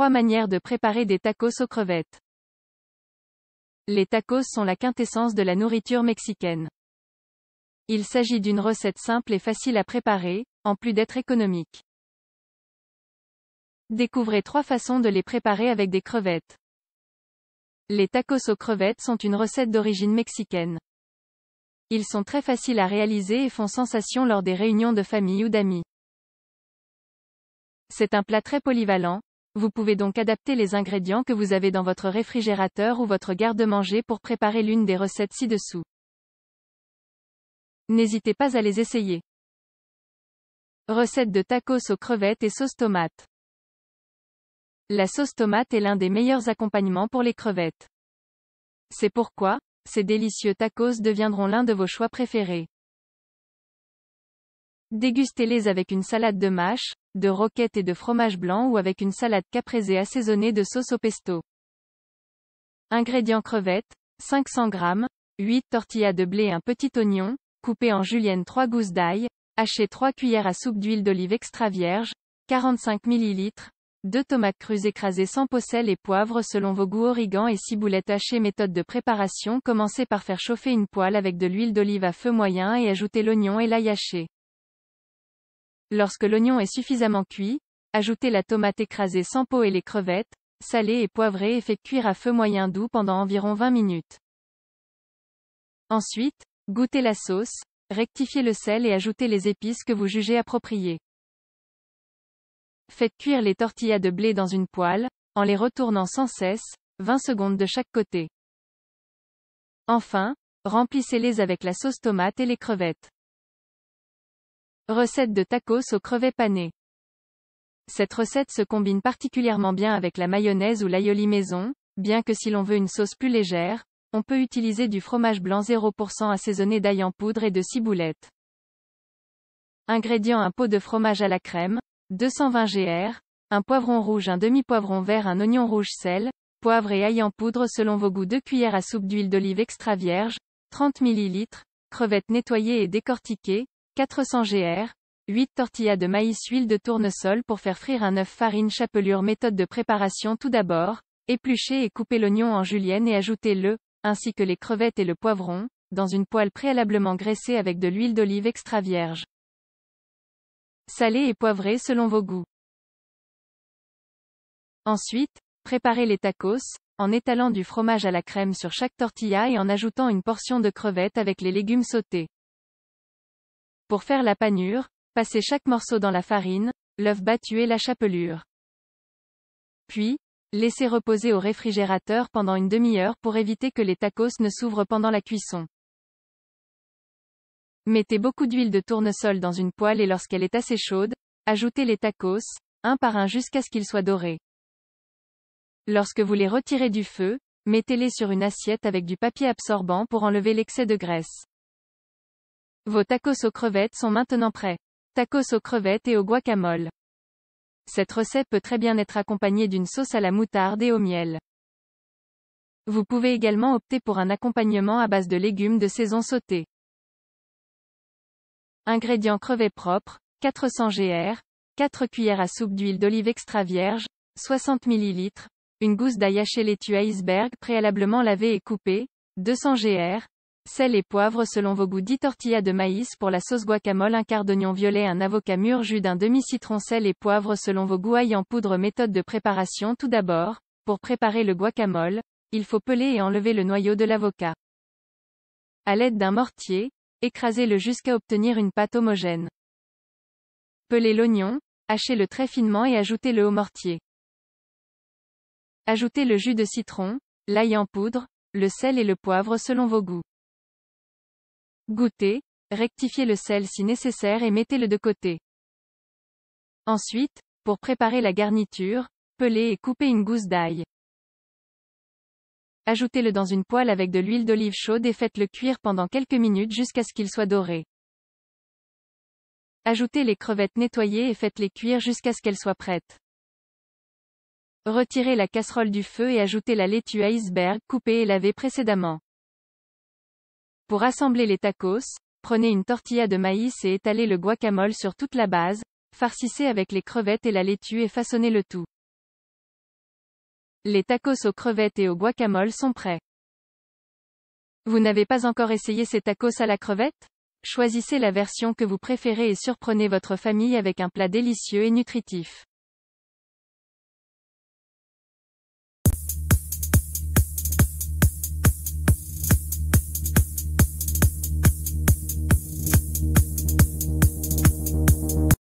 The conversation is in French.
3 manières de préparer des tacos aux crevettes. Les tacos sont la quintessence de la nourriture mexicaine. Il s'agit d'une recette simple et facile à préparer, en plus d'être économique. Découvrez trois façons de les préparer avec des crevettes. Les tacos aux crevettes sont une recette d'origine mexicaine. Ils sont très faciles à réaliser et font sensation lors des réunions de famille ou d'amis. C'est un plat très polyvalent, vous pouvez donc adapter les ingrédients que vous avez dans votre réfrigérateur ou votre garde-manger pour préparer l'une des recettes ci-dessous. N'hésitez pas à les essayer. Recette de tacos aux crevettes et sauce tomate. La sauce tomate est l'un des meilleurs accompagnements pour les crevettes. C'est pourquoi, ces délicieux tacos deviendront l'un de vos choix préférés. Dégustez-les avec une salade de mâche, de roquette et de fromage blanc ou avec une salade caprese assaisonnée de sauce au pesto. Ingrédients crevettes, 500 g, 8 tortillas de blé un petit oignon, coupé en julienne 3 gousses d'ail, haché 3 cuillères à soupe d'huile d'olive extra vierge, 45 ml, 2 tomates crues écrasées sans sel et poivre selon vos goûts origan et ciboulette hachée méthode de préparation commencez par faire chauffer une poêle avec de l'huile d'olive à feu moyen et ajoutez l'oignon et l'ail haché. Lorsque l'oignon est suffisamment cuit, ajoutez la tomate écrasée sans peau et les crevettes, salez et poivrez et faites cuire à feu moyen doux pendant environ 20 minutes. Ensuite, goûtez la sauce, rectifiez le sel et ajoutez les épices que vous jugez appropriées. Faites cuire les tortillas de blé dans une poêle, en les retournant sans cesse, 20 secondes de chaque côté. Enfin, remplissez-les avec la sauce tomate et les crevettes. Recette de tacos aux crevet panées. Cette recette se combine particulièrement bien avec la mayonnaise ou l'aioli maison, bien que si l'on veut une sauce plus légère, on peut utiliser du fromage blanc 0% assaisonné d'ail en poudre et de ciboulette. Ingrédients un pot de fromage à la crème, 220 gr, un poivron rouge, un demi-poivron vert, un oignon rouge sel, poivre et ail en poudre selon vos goûts, 2 cuillères à soupe d'huile d'olive extra vierge, 30 ml, crevettes nettoyées et décortiquées, 400 gr, 8 tortillas de maïs huile de tournesol pour faire frire un œuf farine chapelure méthode de préparation tout d'abord, éplucher et couper l'oignon en julienne et ajouter le, ainsi que les crevettes et le poivron, dans une poêle préalablement graissée avec de l'huile d'olive extra vierge. saler et poivrer selon vos goûts. Ensuite, préparez les tacos, en étalant du fromage à la crème sur chaque tortilla et en ajoutant une portion de crevettes avec les légumes sautés. Pour faire la panure, passez chaque morceau dans la farine, l'œuf battu et la chapelure. Puis, laissez reposer au réfrigérateur pendant une demi-heure pour éviter que les tacos ne s'ouvrent pendant la cuisson. Mettez beaucoup d'huile de tournesol dans une poêle et lorsqu'elle est assez chaude, ajoutez les tacos, un par un jusqu'à ce qu'ils soient dorés. Lorsque vous les retirez du feu, mettez-les sur une assiette avec du papier absorbant pour enlever l'excès de graisse. Vos tacos aux crevettes sont maintenant prêts. Tacos aux crevettes et au guacamole. Cette recette peut très bien être accompagnée d'une sauce à la moutarde et au miel. Vous pouvez également opter pour un accompagnement à base de légumes de saison sautés. Ingrédients crevets propres, 400 gr, 4 cuillères à soupe d'huile d'olive extra vierge, 60 ml, une gousse d'ail haché laitue iceberg préalablement lavée et coupée, 200 gr, Sel et poivre selon vos goûts 10 tortillas de maïs pour la sauce guacamole un quart d'oignon violet un avocat mûr jus d'un demi-citron sel et poivre selon vos goûts ail en poudre méthode de préparation tout d'abord, pour préparer le guacamole, il faut peler et enlever le noyau de l'avocat. À l'aide d'un mortier, écrasez-le jusqu'à obtenir une pâte homogène. Pelez l'oignon, hachez-le très finement et ajoutez-le au mortier. Ajoutez le jus de citron, l'ail en poudre, le sel et le poivre selon vos goûts. Goûtez, rectifiez le sel si nécessaire et mettez-le de côté. Ensuite, pour préparer la garniture, pelez et coupez une gousse d'ail. Ajoutez-le dans une poêle avec de l'huile d'olive chaude et faites-le cuire pendant quelques minutes jusqu'à ce qu'il soit doré. Ajoutez les crevettes nettoyées et faites-les cuire jusqu'à ce qu'elles soient prêtes. Retirez la casserole du feu et ajoutez la laitue iceberg coupée et lavée précédemment. Pour assembler les tacos, prenez une tortilla de maïs et étalez le guacamole sur toute la base, farcissez avec les crevettes et la laitue et façonnez le tout. Les tacos aux crevettes et au guacamole sont prêts. Vous n'avez pas encore essayé ces tacos à la crevette Choisissez la version que vous préférez et surprenez votre famille avec un plat délicieux et nutritif.